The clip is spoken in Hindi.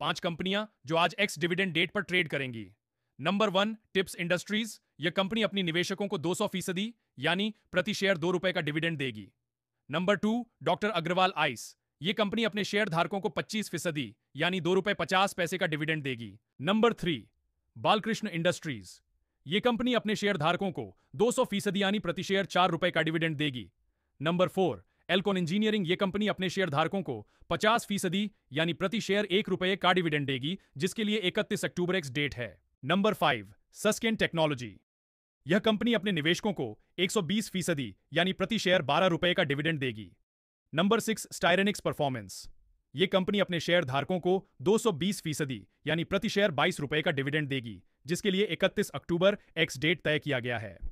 पांच कंपनियां जो आज एक्स डिविडेंड डेट पर ट्रेड करेंगी नंबर वन टिप्स इंडस्ट्रीज यह कंपनी अपनी निवेशकों को 200 फीसदी यानी प्रति शेयर दो रुपए का डिविडेंड देगी नंबर टू डॉक्टर अग्रवाल आइस ये कंपनी अपने शेयर धारकों को 25 फीसदी यानी दो रुपए पचास पैसे का डिविडेंड देगी नंबर थ्री बालकृष्ण इंडस्ट्रीज ये कंपनी अपने शेयर धारकों को 200 फीसदी यानी प्रति शेयर चार रुपए का डिविडेंड देगी नंबर फोर एलकोन इंजीनियरिंग ये कंपनी अपने शेयर धारकों को 50 फीसदी यानी प्रति शेयर एक रुपए का डिविडेंड देगी जिसके लिए 31 अक्टूबर एक्स डेट है नंबर फाइव सस्केन टेक्नोलॉजी यह कंपनी अपने निवेशकों को 120 फीसदी यानी प्रति शेयर बारह रुपए का डिविडेंड देगी नंबर सिक्स स्टायरेनिक्स परफॉर्मेंस ये कंपनी अपने शेयर धारकों को 220 फीसदी यानी प्रति शेयर बाईस रुपए का डिविडेंड देगी जिसके लिए 31 अक्टूबर एक्स डेट तय किया गया है